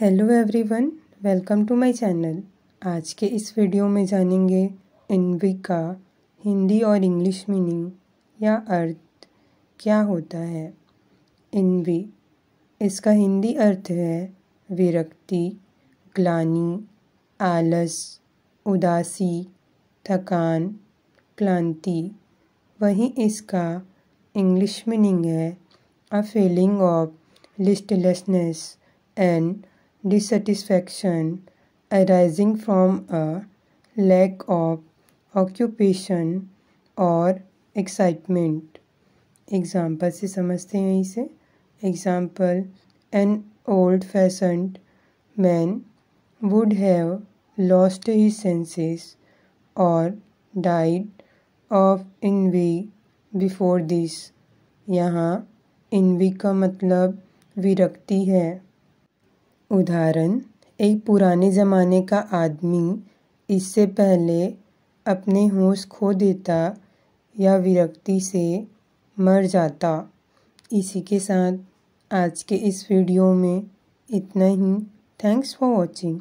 hello everyone welcome to my channel आज के इस वीडियो में जानेंगे एनवी का हिंदी और इंग्लिश मीनिंग या अर्थ क्या होता है इनवी इसका हिंदी अर्थ है विरक्ति ग्लानी आलस उदासी थकान क्लांति वहीं इसका इंग्लिश मीनिंग है a feeling of listlessness and dissatisfaction arising from a lack of occupation और एक्साइटमेंट एग्ज़ाम्पल से समझते हैं इसे example an old fashioned man would have lost his senses और died of ennui before this यहाँ ennui का मतलब विरक्ति है उदाहरण एक पुराने ज़माने का आदमी इससे पहले अपने होश खो देता या विरक्ति से मर जाता इसी के साथ आज के इस वीडियो में इतना ही थैंक्स फॉर वॉचिंग